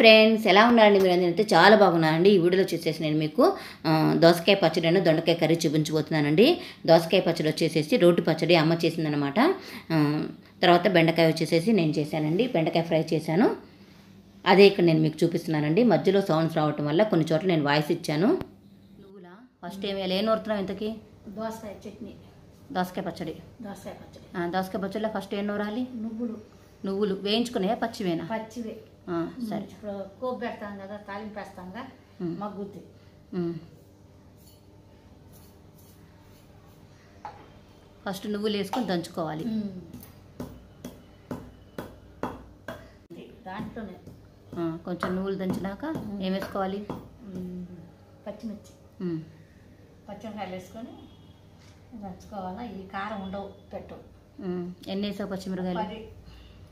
friends ఎలా ఉన్నారండి మీరు అందరూ చాలా బాగున్నారండి ఈ వీడియోలో వచ్చేసేసి నేను మీకు దోసకాయ పచ్చడి అయినా దొండకాయ కర్రీ చూపించబోతున్నానండి దోసకాయ పచ్చడి వచ్చేసేసి రోటి పచ్చడి అమ్మ చేసిందనమాట తర్వాత బెండకాయ వచ్చేసేసి నేను చేశానండి బెండకాయ ఫ్రై చేశాను అదే ఇక్కడ నేను మీకు చూపిస్తున్నానండి మధ్యలో సౌండ్స్ రావటం వల్ల కొన్ని చోట్ల నేను వాయిస్ ఇచ్చాను నువ్వులా ఫస్ట్ ఏమి ఏం నూరుతున్నావు ఇంతకి దోసకాయ చట్నీ దోసకాయ పచ్చడి దోసకాయ పచ్చడి దోసకాయ పచ్చడిలో ఫస్ట్ ఏం నూరాలి నువ్వులు నువ్వులు వేయించుకునే పచ్చివేనా పచ్చివే సరే ఇప్పుడు కోపు పెడతాం కదా తాలింపు వేస్తాం కదా మగ్గుద్ది ఫస్ట్ నువ్వులు వేసుకొని దంచుకోవాలి దాంట్లోనే కొంచెం నువ్వులు దంచినాక ఏం వేసుకోవాలి పచ్చిమిర్చి పచ్చిమిరకాయలు వేసుకొని దంచుకోవాలా ఈ కారం ఉండవు పెట్టు ఎన్ని వేసావు పచ్చిమిరకాయలు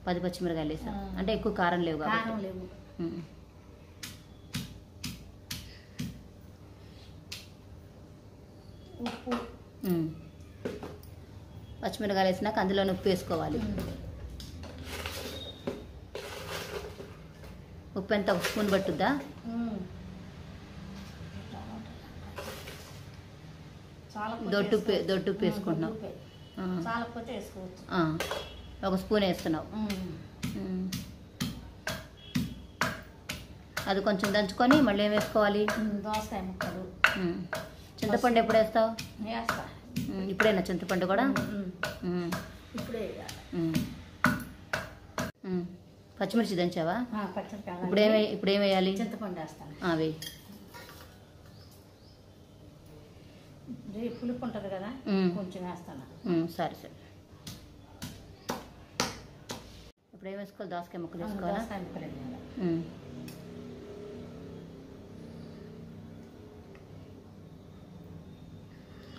పది పచ్చిమిరకాయలు వేసాం అంటే ఎక్కువ కారం లేవు పచ్చిమిరకాయలు వేసినాక అందులో ఉప్పు వేసుకోవాలి ఉప్పు ఎంత ఒక స్పూన్ పట్టుద్దా దొడ్డు దొడ్డు ఉప్పు వేసుకుంటున్నాం ఒక స్పూన్ వేస్తున్నావు అది కొంచెం దంచుకొని మళ్ళీ ఏం వేసుకోవాలి దోసకాయ ముక్కలు చింతపండు ఎప్పుడు వేస్తావు ఇప్పుడేనా చింతపండు కూడా పచ్చిమిర్చి దంచావా ఇప్పుడేమే ఇప్పుడేం వేయాలి చింతపండు వేస్తాను అవి పులుపు ఉంటుంది కదా కొంచెం వేస్తాను సరే సరే ఇప్పుడు ఏం వేసుకోవాలి దోసకాయ ముక్కలు వేసుకోవాలి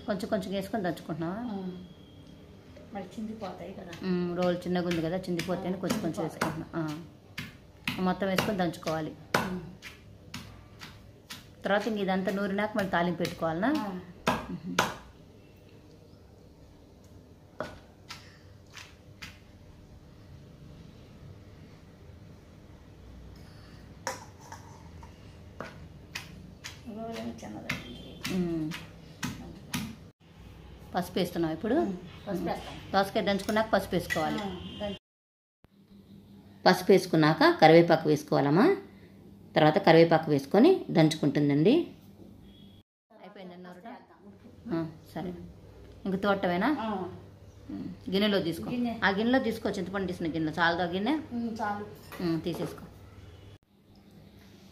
కొంచెం కొంచెం వేసుకొని దంచుకుంటున్నావా మరి రోల్ చిన్నగా ఉంది కదా చిందిపోతాయని కొంచెం కొంచెం వేసుకుంటున్నా మొత్తం వేసుకొని దంచుకోవాలి తర్వాత ఇంక ఇదంతా నూరినాక మళ్ళీ తాలింపు పెట్టుకోవాలనా పసుపు వేస్తున్నాం ఇప్పుడు దోసకాయ దంచుకున్నాక పసుపు వేసుకోవాలి పసుపు వేసుకున్నాక కరివేపాకు వేసుకోవాలమ్మా తర్వాత కరివేపాకు వేసుకొని దంచుకుంటుందండి అయిపోయిందన్నారు సరే ఇంక తోటమేనా గిన్నెలో తీసుకో ఆ గిన్నెలో తీసుకో చింతపండు తీసిన గిన్నెలో చాలదా గిన్నె తీసేసుకో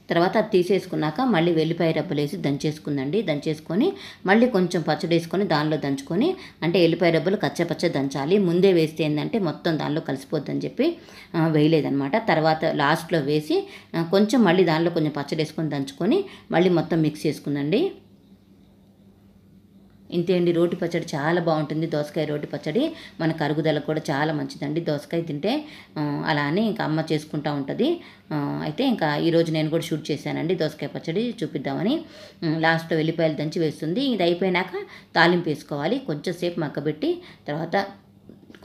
తర్వాత అది తీసేసుకున్నాక మళ్ళీ వెల్లిపాయ రబ్బలు వేసి దంచేసుకుందండి దంచేసుకొని మళ్ళీ కొంచెం పచ్చడి వేసుకొని దానిలో దంచుకొని అంటే ఎల్లిపాయ రబ్బలు కచ్చపచ్చ దంచాలి ముందే వేస్తే ఏంటంటే మొత్తం దానిలో కలిసిపోద్దని చెప్పి వేయలేదనమాట తర్వాత లాస్ట్లో వేసి కొంచెం మళ్ళీ దానిలో కొంచెం పచ్చడి వేసుకొని దంచుకొని మళ్ళీ మొత్తం మిక్స్ చేసుకుందండి ఇంతే అండి రోటి పచ్చడి చాలా బాగుంటుంది దోసకాయ రోటి పచ్చడి మన కరుగుదలకు కూడా చాలా మంచిదండి దోసకాయ తింటే అలానే ఇంకా అమ్మ చేసుకుంటూ ఉంటుంది అయితే ఇంకా ఈరోజు నేను కూడా షూట్ చేశానండి దోసకాయ పచ్చడి చూపిద్దామని లాస్ట్లో వెల్లిపాయలు దంచి వేస్తుంది ఇది అయిపోయినాక తాలింపు వేసుకోవాలి కొంచెంసేపు మగ్గబెట్టి తర్వాత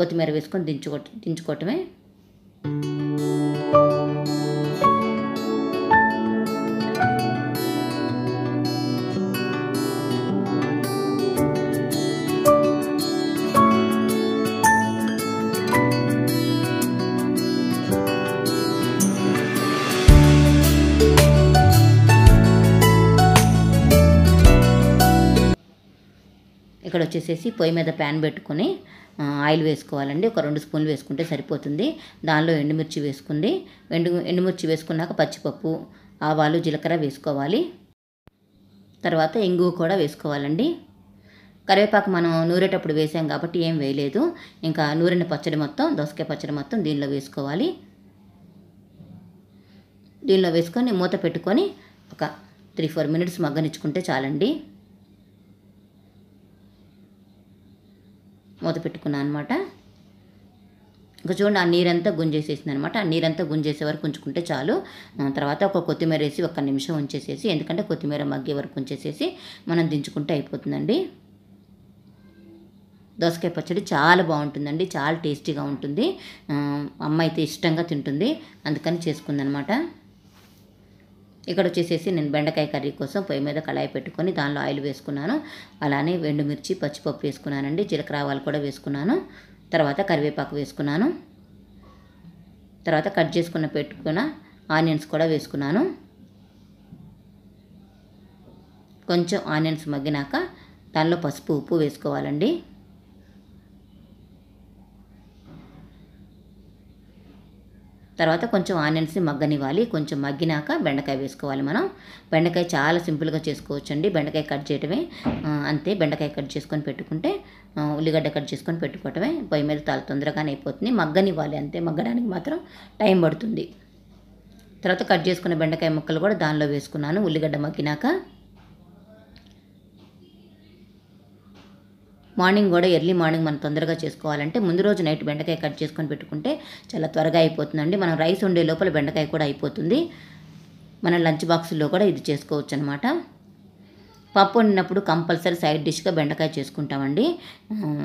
కొత్తిమీర వేసుకొని దించుకో దించుకోవటమే ఇక్కడ వచ్చేసేసి పొయ్యి మీద ప్యాన్ పెట్టుకొని ఆయిల్ వేసుకోవాలండి ఒక రెండు స్పూన్లు వేసుకుంటే సరిపోతుంది దానిలో ఎండుమిర్చి వేసుకుంది ఎండు ఎండుమిర్చి వేసుకున్నాక పచ్చిపప్పు ఆవాలు జీలకర్ర వేసుకోవాలి తర్వాత ఇంగువ కూడా వేసుకోవాలండి కరివేపాకు మనం నూరేటప్పుడు వేసాం కాబట్టి ఏం వేయలేదు ఇంకా నూరిన పచ్చడి మొత్తం దోసకాయ పచ్చడి మొత్తం దీనిలో వేసుకోవాలి దీనిలో వేసుకొని మూత పెట్టుకొని ఒక త్రీ ఫోర్ మినిట్స్ మగ్గనిచ్చుకుంటే చాలండి మూత పెట్టుకున్నాను అనమాట ఇంకా చూడండి ఆ నీరంతా గుంజేసేసింది అనమాట ఆ నీరంతా గుంజేసే వరకు ఉంచుకుంటే చాలు తర్వాత ఒక కొత్తిమీర వేసి ఒక నిమిషం ఉంచేసేసి ఎందుకంటే కొత్తిమీర మగ్గే వరకు ఉంచేసేసి మనం దించుకుంటే అయిపోతుందండి దోసకాయ పచ్చడి చాలా బాగుంటుందండి చాలా టేస్టీగా ఉంటుంది అమ్మ అయితే ఇష్టంగా తింటుంది అందుకని చేసుకుందనమాట ఇక్కడ వచ్చేసేసి నేను బెండకాయ కర్రీ కోసం పొయ్యి మీద కళాయి పెట్టుకొని దానిలో ఆయిల్ వేసుకున్నాను అలానే ఎండుమిర్చి పచ్చిపప్పు వేసుకున్నానండి జీలకర్ర ఆవాలు కూడా వేసుకున్నాను తర్వాత కరివేపాకు వేసుకున్నాను తర్వాత కట్ చేసుకున్న పెట్టుకున్న ఆనియన్స్ కూడా వేసుకున్నాను కొంచెం ఆనియన్స్ మగ్గినాక దానిలో పసుపు ఉప్పు వేసుకోవాలండి తర్వాత కొంచెం ఆనియన్స్ని మగ్గనివ్వాలి కొంచెం మగ్గినాక బెండకాయ వేసుకోవాలి మనం బెండకాయ చాలా సింపుల్గా చేసుకోవచ్చండి బెండకాయ కట్ చేయటమే అంతే బెండకాయ కట్ చేసుకొని పెట్టుకుంటే ఉల్లిగడ్డ కట్ చేసుకొని పెట్టుకోవటమే పొయ్యి మీద చాలా తొందరగానే అయిపోతుంది మగ్గనివ్వాలి అంతే మగ్గడానికి మాత్రం టైం పడుతుంది తర్వాత కట్ చేసుకున్న బెండకాయ ముక్కలు కూడా దానిలో వేసుకున్నాను ఉల్లిగడ్డ మగ్గినాక మార్నింగ్ కూడా ఎర్లీ మార్నింగ్ మనం తొందరగా చేసుకోవాలంటే ముందు రోజు నైట్ బెండకాయ కట్ చేసుకొని పెట్టుకుంటే చాలా త్వరగా అయిపోతుందండి మనం రైస్ ఉండే లోపల బెండకాయ కూడా అయిపోతుంది మన లంచ్ బాక్స్లో కూడా ఇది చేసుకోవచ్చు అనమాట పప్పు వండినప్పుడు కంపల్సరీ సైడ్ డిష్గా బెండకాయ చేసుకుంటామండి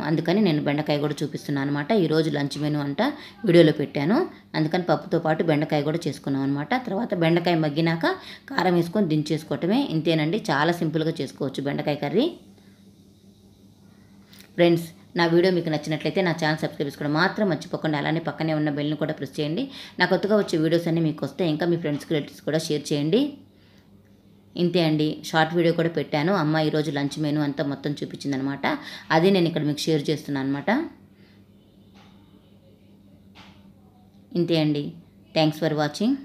అందుకని నేను బెండకాయ కూడా చూపిస్తున్నాను అనమాట ఈరోజు లంచ్ మెను అంట వీడియోలో పెట్టాను అందుకని పప్పుతో పాటు బెండకాయ కూడా చేసుకున్నాం అనమాట తర్వాత బెండకాయ మగ్గినాక కారం వేసుకొని దించేసుకోవటమే ఇంతేనండి చాలా సింపుల్గా చేసుకోవచ్చు బెండకాయ కర్రీ ఫ్రెండ్స్ నా వీడియో మీకు నచ్చినట్లయితే నా ఛానల్ సబ్స్క్రైబ్ చేసుకోవడం మాత్రం మర్చిపోకుండా అలానే పక్కనే ఉన్న బెల్ని కూడా ప్రెస్ చేయండి నా కొత్తగా వచ్చే వీడియోస్ అన్నీ మీకు వస్తే ఇంకా మీ ఫ్రెండ్స్కి రిలేటివ్స్ కూడా షేర్ చేయండి ఇంతే అండి షార్ట్ వీడియో కూడా పెట్టాను అమ్మ ఈరోజు లంచ్ మెను అంతా మొత్తం చూపించిందనమాట అది నేను ఇక్కడ మీకు షేర్ చేస్తున్నాను అనమాట ఇంతే అండి థ్యాంక్స్ ఫర్ వాచింగ్